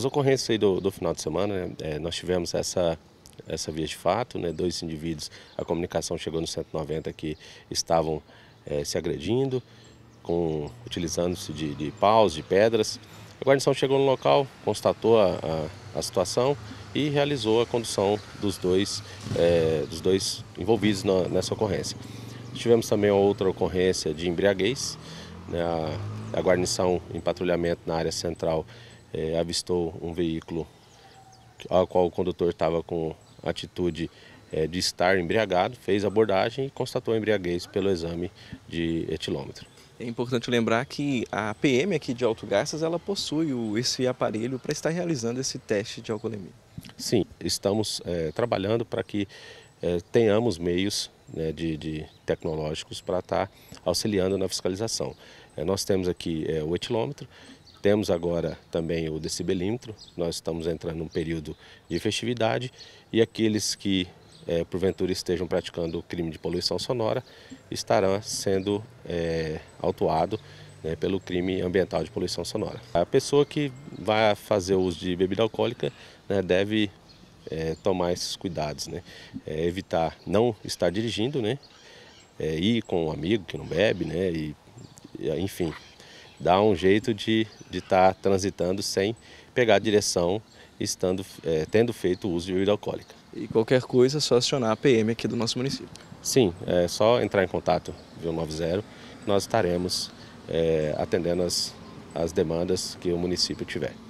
As ocorrências aí do, do final de semana, né, é, nós tivemos essa, essa via de fato, né, dois indivíduos, a comunicação chegou no 190 que estavam é, se agredindo, utilizando-se de, de paus, de pedras. A guarnição chegou no local, constatou a, a, a situação e realizou a condução dos dois, é, dos dois envolvidos na, nessa ocorrência. Tivemos também outra ocorrência de embriaguez, né, a, a guarnição em patrulhamento na área central é, avistou um veículo ao qual o condutor estava com atitude é, de estar embriagado, fez abordagem e constatou a embriaguez pelo exame de etilômetro. É importante lembrar que a PM aqui de Alto Garças, ela possui o, esse aparelho para estar realizando esse teste de alcoolemia. Sim, estamos é, trabalhando para que é, tenhamos meios né, de, de, tecnológicos para estar auxiliando na fiscalização. É, nós temos aqui é, o etilômetro temos agora também o decibelímetro, nós estamos entrando num período de festividade e aqueles que é, porventura estejam praticando o crime de poluição sonora estarão sendo é, né, pelo crime ambiental de poluição sonora. A pessoa que vai fazer uso de bebida alcoólica né, deve é, tomar esses cuidados, né? É, evitar não estar dirigindo, né? É, ir com um amigo que não bebe, né? E, enfim, dá um jeito de estar tá transitando sem pegar a direção, estando, é, tendo feito uso de bebida alcoólica. E qualquer coisa é só acionar a PM aqui do nosso município. Sim, é só entrar em contato 90 nós estaremos é, atendendo as, as demandas que o município tiver.